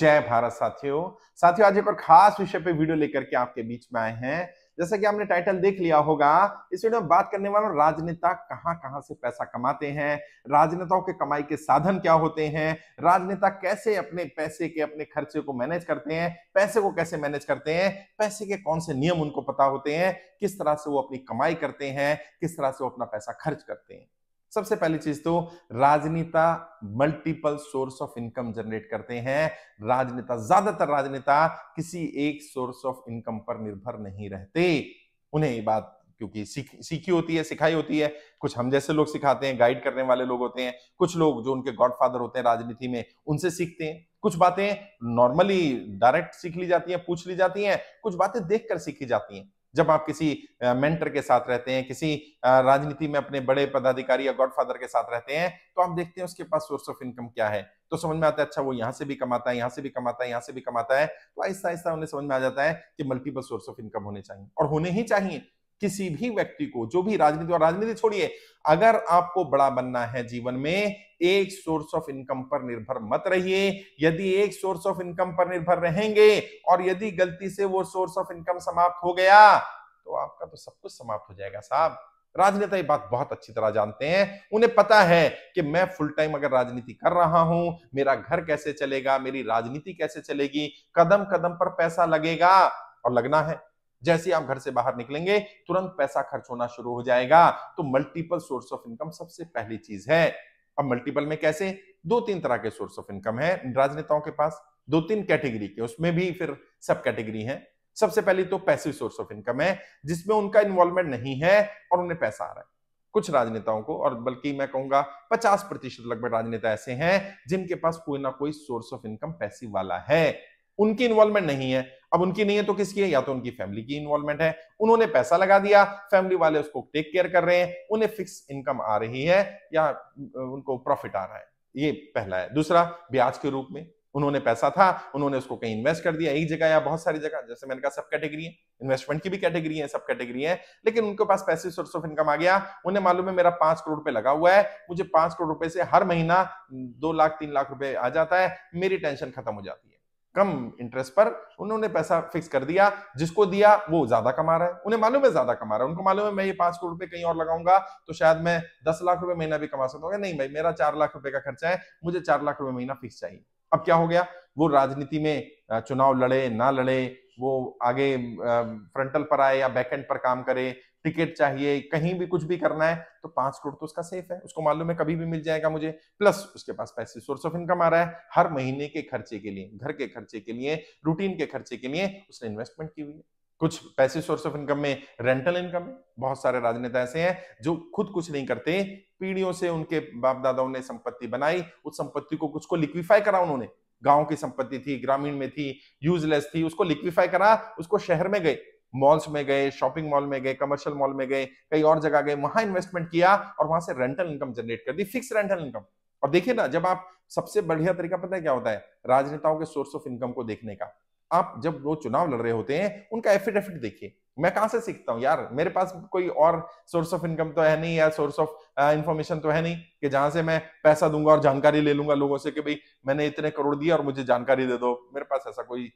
जय भारत साथियों साथियों आज एक और खास विषय पे वीडियो लेकर के आपके बीच में आए हैं जैसा कि आपने टाइटल देख लिया होगा इस वीडियो में बात करने वाला राजनेता कहां कहां से पैसा कमाते हैं राजनेताओं के कमाई के साधन क्या होते हैं राजनेता कैसे अपने पैसे के अपने खर्चे को मैनेज करते हैं पैसे को कैसे मैनेज करते हैं पैसे के कौन से नियम उनको पता होते हैं किस तरह से वो अपनी कमाई करते हैं किस तरह से वो अपना पैसा खर्च करते हैं सबसे पहली चीज तो राजनेता multiple source of income generate करते हैं राजनेता ज्यादातर राजनेता किसी एक सोर्स ऑफ इनकम पर निर्भर नहीं रहते उन्हें ये बात क्योंकि सीख सीखी होती है सिखाई होती है कुछ हम जैसे लोग सिखाते हैं गाइड करने वाले लोग होते हैं कुछ लोग जो उनके गॉडफादर होते हैं राजनीति में उनसे सीखते हैं कुछ बातें नॉर्मली डायरेक्ट सीख ली जाती हैं पूछ ली जाती हैं कुछ बातें देखकर सीखी जाती हैं जब आप किसी मेंटर के साथ रहते हैं किसी राजनीति में अपने बड़े पदाधिकारी या गॉडफादर के साथ रहते हैं तो आप देखते हैं उसके पास सोर्स ऑफ इनकम क्या है तो समझ में आता है अच्छा वो यहाँ से भी कमाता है यहाँ से भी कमाता है यहाँ से भी कमाता है तो आहिस्ता आहिस्ता उन्हें समझ में आ जाता है कि मल्टीपल सोर्स ऑफ इनकम होने चाहिए और होने ही चाहिए किसी भी व्यक्ति को जो भी राजनीति और राजनीति छोड़िए अगर आपको बड़ा बनना है जीवन में एक सोर्स ऑफ इनकम पर निर्भर मत रहिए यदि एक सोर्स ऑफ इनकम पर निर्भर रहेंगे और यदि गलती से वो सोर्स ऑफ इनकम समाप्त हो गया तो आपका तो सब कुछ समाप्त हो जाएगा साहब राजनेता ये बात बहुत अच्छी तरह जानते हैं उन्हें पता है कि मैं फुल टाइम अगर राजनीति कर रहा हूं मेरा घर कैसे चलेगा मेरी राजनीति कैसे चलेगी कदम कदम पर पैसा लगेगा और लगना है जैसे आप घर से बाहर निकलेंगे तुरंत पैसा खर्च होना शुरू हो जाएगा तो मल्टीपल सोर्स ऑफ इनकम सबसे पहली चीज है अब मल्टीपल में कैसे दो तीन तरह के सोर्स ऑफ इनकम है राजनेताओं के पास दो तीन कैटेगरी के उसमें भी फिर सब कैटेगरी है सबसे पहली तो पैसिव सोर्स ऑफ इनकम है जिसमें उनका इन्वॉल्वमेंट नहीं है और उन्हें पैसा आ रहा है कुछ राजनेताओं को और बल्कि मैं कहूंगा पचास प्रतिशत लगभग राजनेता ऐसे हैं जिनके पास कोई ना कोई सोर्स ऑफ इनकम पैसिव वाला है उनकी इन्वॉल्वमेंट नहीं है अब उनकी नहीं है तो किसकी है या तो उनकी फैमिली की इन्वॉल्वमेंट है उन्होंने पैसा लगा दिया फैमिली वाले उसको टेक केयर कर रहे हैं उन्हें फिक्स इनकम आ रही है या उनको प्रॉफिट आ रहा है ये पहला है दूसरा ब्याज के रूप में उन्होंने पैसा था उन्होंने उसको कहीं इन्वेस्ट कर दिया एक जगह या बहुत सारी जगह जैसे मैंने कहा सब कैटेगरी है इन्वेस्टमेंट की भी कैटेगरी है सब कैटेगरी है लेकिन उनके पास पैसे सोर्स ऑफ इनकम आ गया उन्हें मालूम है मेरा पांच करोड़ रुपए लगा हुआ है मुझे पांच करोड़ रुपए से हर महीना दो लाख तीन लाख रुपए आ जाता है मेरी टेंशन खत्म हो जाती है कम इंटरेस्ट पर उन्होंने पैसा फिक्स कर दिया जिसको दिया वो ज्यादा कमा रहा है उन्हें मालूम है ज्यादा कमा रहा है उनको मालूम है मैं ये पांच करोड़ रुपए कहीं और लगाऊंगा तो शायद मैं दस लाख रुपए महीना भी कमा सकता हूँ नहीं भाई मेरा चार लाख रुपए का खर्चा है मुझे चार लाख रुपए महीना फिक्स चाहिए अब क्या हो गया वो राजनीति में चुनाव लड़े ना लड़े वो आगे फ्रंटल पर आए या बैक एंड पर काम करे टिकट चाहिए कहीं भी कुछ भी करना है तो पांच करोड़ तो उसका सेफ है उसको मालूम है कभी भी मिल जाएगा मुझे प्लस उसके पास पैसे सोर्स ऑफ इनकम आ रहा है हर महीने के खर्चे के लिए घर के खर्चे के लिए रूटीन के खर्चे के लिए उसने इन्वेस्टमेंट की हुई है कुछ पैसे सोर्स ऑफ इनकम में रेंटल इनकम है बहुत सारे राजनेता ऐसे हैं जो खुद कुछ नहीं करते पीढ़ियों से उनके बाप दादाओं ने संपत्ति बनाई उस संपत्ति को कुछ को लिक्विफाई करा उन्होंने गांव की संपत्ति थी ग्रामीण में थी यूजलेस थी उसको लिक्विफाई करा उसको शहर में गए मॉल्स में गए शॉपिंग मॉल में गए कमर्शियल मॉल में गए कई और जगह गए वहां इन्वेस्टमेंट किया और वहां से रेंटल इनकम जनरेट कर दी फिक्स रेंटल इनकम और देखिए ना जब आप सबसे बढ़िया तरीका पता है क्या होता है राजनेताओं के सोर्स ऑफ इनकम को देखने का आप जब वो चुनाव लड़ रहे होते हैं उनका एफिडेविट देखिए मैं कहाँ से सीखता हूँ यार मेरे पास कोई और सोर्स ऑफ इनकम तो है नहीं या सोर्स ऑफ इन्फॉर्मेशन तो है नहीं कि जहां से मैं पैसा दूंगा और जानकारी ले लूंगा लोगों से कि भाई मैंने इतने करोड़ दिए और मुझे जानकारी दे दो मेरे पास ऐसा कोई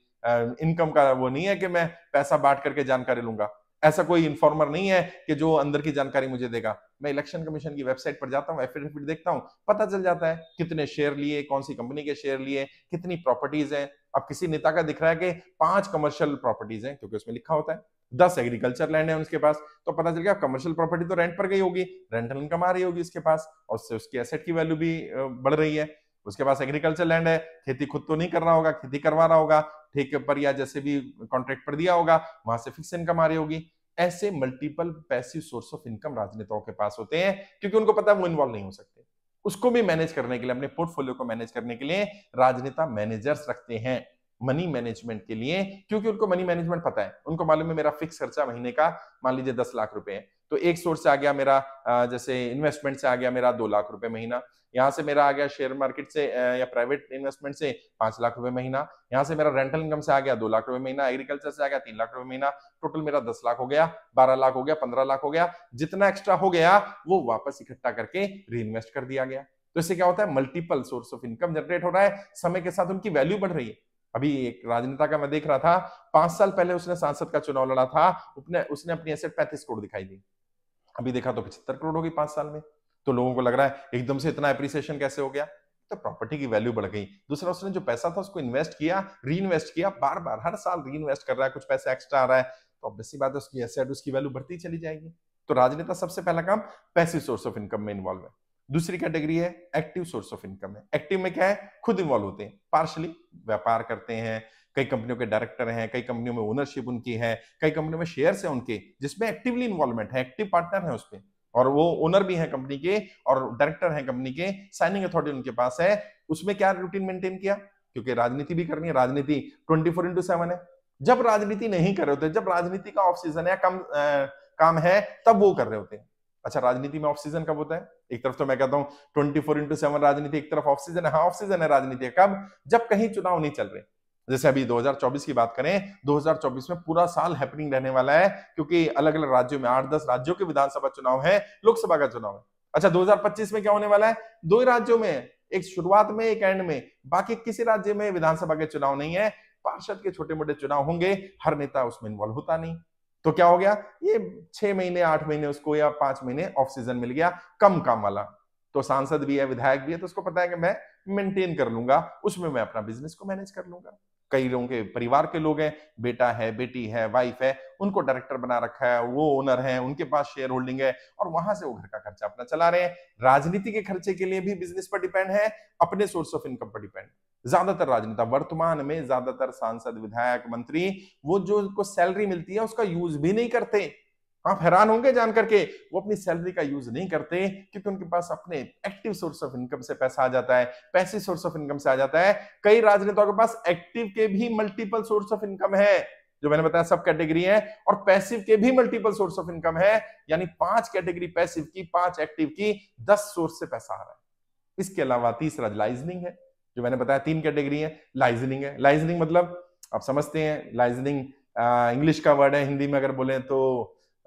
इनकम का वो नहीं है कि मैं पैसा बांट करके जानकारी लूंगा ऐसा कोई इन्फॉर्मर नहीं है कि जो अंदर की जानकारी मुझे देगा मैं इलेक्शन कमीशन की वेबसाइट पर जाता हूँ एफिडेविट देखता हूँ पता चल जाता है कितने शेयर लिए कौन सी कंपनी के शेयर लिए कितनी प्रॉपर्टीज हैं अब किसी नेता का दिख रहा है कि पांच कमर्शियल प्रॉपर्टीज हैं क्योंकि उसमें लिखा होता है दस एग्रीकल्चर लैंड है उसके पास तो पता चल गया कमर्शियल प्रॉपर्टी तो रेंट पर गई होगी रेंटल इनकम आ रही होगी उसके पास और उससे उसकी एसेट की वैल्यू भी बढ़ रही है उसके पास एग्रीकल्चर लैंड है खेती खुद तो नहीं कर रहा होगा खेती करवा रहा होगा ठेके पर या जैसे भी कॉन्ट्रैक्ट पर दिया होगा वहां से फिक्स इनकम आ रही होगी ऐसे multiple passive source of income राजनेताओं के पास होते हैं क्योंकि उनको पता है वो इन्वॉल्व नहीं हो सकते उसको भी मैनेज करने के लिए अपने पोर्टफोलियो को मैनेज करने के लिए राजनेता मैनेजर्स रखते हैं मनी मैनेजमेंट के लिए क्योंकि उनको मनी मैनेजमेंट पता है उनको मालूम है मेरा फिक्स खर्चा महीने का मान लीजिए दस लाख रुपए है तो एक सोर्स से आ गया मेरा जैसे इन्वेस्टमेंट से आ गया मेरा दो लाख रुपए महीना यहाँ से मेरा आ गया शेयर मार्केट से या प्राइवेट इन्वेस्टमेंट से पांच लाख रुपए महीना यहाँ से मेरा रेंटल इनकम से आ गया दो लाख रुपए महीना एग्रीकल्चर से आ गया तीन लाख रुपए महीना टोटल मेरा दस लाख हो गया बारह लाख हो गया पंद्रह लाख हो गया जितना एक्स्ट्रा हो गया वो वापस इकट्ठा करके री इन्वेस्ट कर दिया गया तो इससे क्या होता है multiple source of income generate हो रहा है समय के साथ उनकी वैल्यू बढ़ रही है अभी एक राजनेता का मैं देख रहा था पांच साल पहले उसने सांसद का चुनाव लड़ा था उसने उसने अपनी एसेट पैंतीस करोड़ दिखाई दी अभी देखा तो पचहत्तर करोड़ होगी पांच साल में तो लोगों को लग रहा है एकदम से इतना एप्रिसिएशन कैसे हो गया तो प्रॉपर्टी की वैल्यू बढ़ गई दूसरा उसने जो पैसा था उसको इन्वेस्ट किया री इन्वेस्ट किया बार बार हर साल री इन्वेस्ट कर रहा है कुछ पैसा एक्स्ट्रा आ रहा है तो ऑब्वियसली बात है उसकी एसेट उसकी वैल्यू बढ़ती चली जाएगी तो राजनेता सबसे पहला काम पैसिव सोर्स ऑफ इनकम में इन्वॉल्व है दूसरी कैटेगरी है एक्टिव सोर्स ऑफ इनकम है एक्टिव में क्या है खुद इन्वॉल्व होते हैं पार्शली व्यापार करते हैं कई कंपनियों के डायरेक्टर हैं कई कंपनियों में ओनरशिप उनकी है कई कंपनियों में शेयर है उनके जिसमें एक्टिवली इन्वॉल्वमेंट है एक्टिव पार्टनर है उसमें और वो ओनर भी है कंपनी के और डायरेक्टर है कंपनी के साइनिंग अथॉरिटी उनके पास है उसमें क्या रूटीन मेंटेन किया क्योंकि राजनीति भी करनी है राजनीति ट्वेंटी फोर इंटू सेवन है जब राजनीति नहीं कर रहे होते जब राजनीति का ऑफ सीजन है कम आ, काम है तब वो कर रहे होते हैं अच्छा राजनीति में ऑफ सीजन कब होता है एक तरफ तो मैं कहता हूं ट्वेंटी फोर इंटू सेवन राजनीति एक तरफ ऑफ सीजन है हाँ ऑफ सीजन है राजनीति कब जब कहीं चुनाव नहीं चल रहे जैसे अभी 2024 की बात करें 2024 में पूरा साल हैपनिंग रहने वाला है क्योंकि अलग अलग राज्यों में आठ दस राज्यों के विधानसभा चुनाव है लोकसभा का चुनाव है अच्छा 2025 में क्या होने वाला है दो ही राज्यों में एक शुरुआत में एक एंड में बाकी किसी राज्य में विधानसभा के चुनाव नहीं है पार्षद के छोटे मोटे चुनाव होंगे हर नेता उसमें इन्वॉल्व होता नहीं तो क्या हो गया ये छह महीने आठ महीने उसको या पांच महीने ऑफ सीजन मिल गया कम काम वाला तो सांसद भी है विधायक भी है तो उसको पता है कि मैं मेंटेन कर लूंगा उसमें मैं अपना बिजनेस को मैनेज कर लूंगा कई लोगों के परिवार के लोग हैं बेटा है बेटी है वाइफ है उनको डायरेक्टर बना रखा है वो ओनर है उनके पास शेयर होल्डिंग है और वहां से वो घर का खर्चा अपना चला रहे हैं राजनीति के खर्चे के लिए भी बिजनेस पर डिपेंड है अपने सोर्स ऑफ इनकम पर डिपेंड ज्यादातर राजनेता वर्तमान में ज्यादातर सांसद विधायक मंत्री वो जो उनको सैलरी मिलती है उसका यूज भी नहीं करते आप हैरान होंगे जानकर के वो अपनी सैलरी का यूज नहीं करते क्योंकि उनके पास अपने एक्टिव सोर्स ऑफ इनकम से पैसा आ जाता है पैसे सोर्स ऑफ इनकम से आ जाता है कई राजनेताओं के पास एक्टिव के भी मल्टीपल सोर्स ऑफ इनकम है जो मैंने बताया सब कैटेगरी है और पैसिव के भी मल्टीपल सोर्स ऑफ इनकम है यानी पांच कैटेगरी पैसिव की पांच एक्टिव की दस सोर्स से पैसा आ रहा है इसके अलावा तीसरा लाइजनिंग है जो मैंने बताया तीन कैटेगरी है लाइजनिंग है लाइजनिंग मतलब आप समझते हैं लाइजनिंग इंग्लिश का वर्ड है हिंदी में अगर बोले तो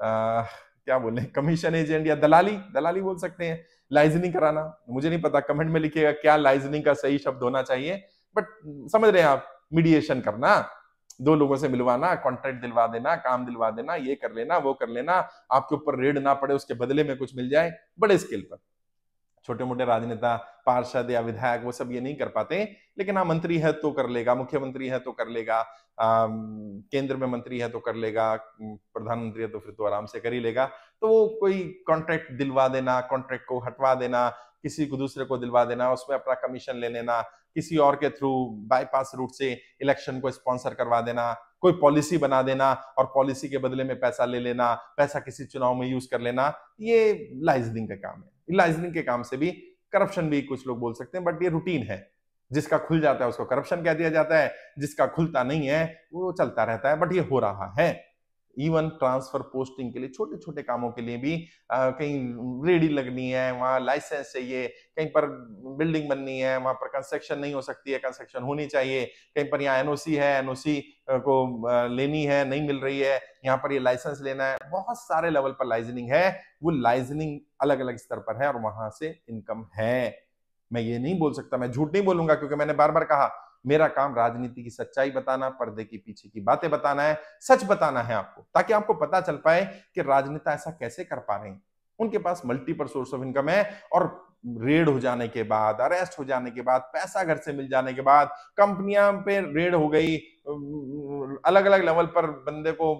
क्या बोले कमीशन एजेंट या दलाली दलाली बोल सकते हैं लाइजनिंग कराना मुझे नहीं पता कमेंट में लिखिएगा क्या लाइजनिंग का सही शब्द होना चाहिए बट समझ रहे हैं आप मीडिएशन करना दो लोगों से मिलवाना कॉन्ट्रैक्ट दिलवा देना काम दिलवा देना ये कर लेना वो कर लेना आपके ऊपर रेड ना पड़े उसके बदले में कुछ मिल जाए बड़े स्केल पर छोटे मोटे राजनेता पार्षद या विधायक वो सब ये नहीं कर पाते लेकिन हाँ मंत्री है तो कर लेगा मुख्यमंत्री है तो कर लेगा आ, केंद्र में मंत्री है तो कर लेगा प्रधानमंत्री है तो फिर तो आराम से कर ही लेगा तो वो कोई कॉन्ट्रैक्ट दिलवा देना कॉन्ट्रैक्ट को हटवा देना किसी को दूसरे को दिलवा देना उसमें अपना कमीशन ले लेना किसी और के थ्रू बाईपास रूट से इलेक्शन को स्पॉन्सर करवा देना कोई पॉलिसी बना देना और पॉलिसी के बदले में पैसा ले लेना पैसा किसी चुनाव में यूज कर लेना ये लाइजनिंग का काम है लाइजनिंग के काम से भी करप्शन भी कुछ लोग बोल सकते हैं बट ये रूटीन है जिसका खुल जाता है उसको करप्शन कह दिया जाता है जिसका खुलता नहीं है वो चलता रहता है बट ये हो रहा है इवन ट्रांसफर पोस्टिंग के लिए छोटे छोटे कामों के लिए भी आ, कहीं रेडी लगनी है वहां लाइसेंस चाहिए कहीं पर बिल्डिंग बननी है वहां पर कंस्ट्रक्शन नहीं हो सकती है कंस्ट्रक्शन होनी चाहिए कहीं पर यहाँ एनओसी है एनओसी को लेनी है नहीं मिल रही है यहाँ पर ये यह लाइसेंस लेना है बहुत सारे लेवल पर लाइजनिंग है वो लाइजनिंग अलग अलग स्तर पर है और वहां से इनकम है मैं ये नहीं बोल सकता मैं झूठ नहीं बोलूंगा क्योंकि मैंने बार बार कहा मेरा काम राजनीति की सच्चाई बताना पर्दे के पीछे की बातें बताना है सच बताना है आपको ताकि आपको पता चल पाए कि राजनेता ऐसा कैसे कर पा रहे हैं उनके पास मल्टीपल सोर्स ऑफ इनकम है और रेड हो जाने के बाद अरेस्ट हो जाने के बाद पैसा घर से मिल जाने के बाद कंपनियां पे रेड हो गई अलग अलग लेवल पर बंदे को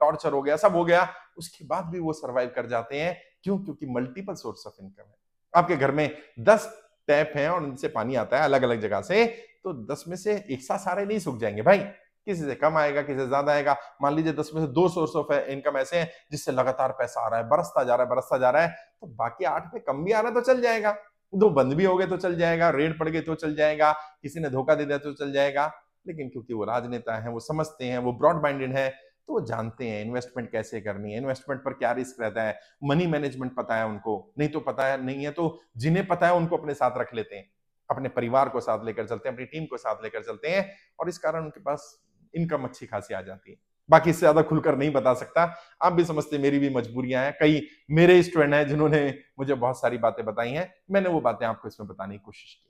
टॉर्चर हो गया सब हो गया उसके बाद भी वो सरवाइव कर जाते हैं क्यों क्योंकि मल्टीपल सोर्स ऑफ इनकम है आपके घर में दस टैप हैं और उनसे पानी आता है अलग अलग जगह से तो दस में से एक साथ सारे नहीं सूख जाएंगे भाई किसी से कम आएगा किसी से ज्यादा आएगा मान लीजिए दस में से दो सोर्स ऑफ इनकम ऐसे हैं जिससे लगातार पैसा आ रहा है बरसता जा रहा है बरसता जा रहा है तो बाकी आठ पे कम भी आ रहा है तो चल जाएगा दो बंद भी हो गए तो चल जाएगा रेड पड़ गए तो चल जाएगा किसी ने धोखा दे दिया तो चल जाएगा लेकिन क्योंकि वो राजनेता है वो समझते हैं वो ब्रॉड माइंडेड है तो वो जानते हैं इन्वेस्टमेंट कैसे करनी है इन्वेस्टमेंट पर क्या रिस्क रहता है मनी मैनेजमेंट पता है उनको नहीं तो पता है नहीं है तो जिन्हें पता है उनको अपने साथ रख लेते हैं अपने परिवार को साथ लेकर चलते हैं अपनी टीम को साथ लेकर चलते हैं और इस कारण उनके पास इनकम अच्छी खासी आ जाती है बाकी इससे ज्यादा खुलकर नहीं बता सकता आप भी समझते मेरी भी मजबूरियां हैं कई मेरे स्टूडेंट हैं जिन्होंने मुझे बहुत सारी बातें बताई हैं मैंने वो बातें आपको इसमें बताने की कोशिश की